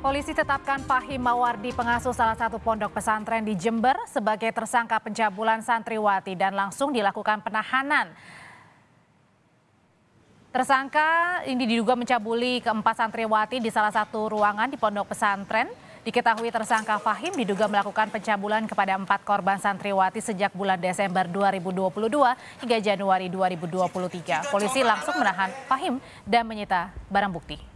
Polisi tetapkan Fahim Mawardi pengasuh salah satu pondok pesantren di Jember sebagai tersangka pencabulan santriwati dan langsung dilakukan penahanan. Tersangka ini diduga mencabuli keempat santriwati di salah satu ruangan di pondok pesantren. Diketahui tersangka Fahim diduga melakukan pencabulan kepada empat korban santriwati sejak bulan Desember 2022 hingga Januari 2023. Polisi langsung menahan Fahim dan menyita barang bukti.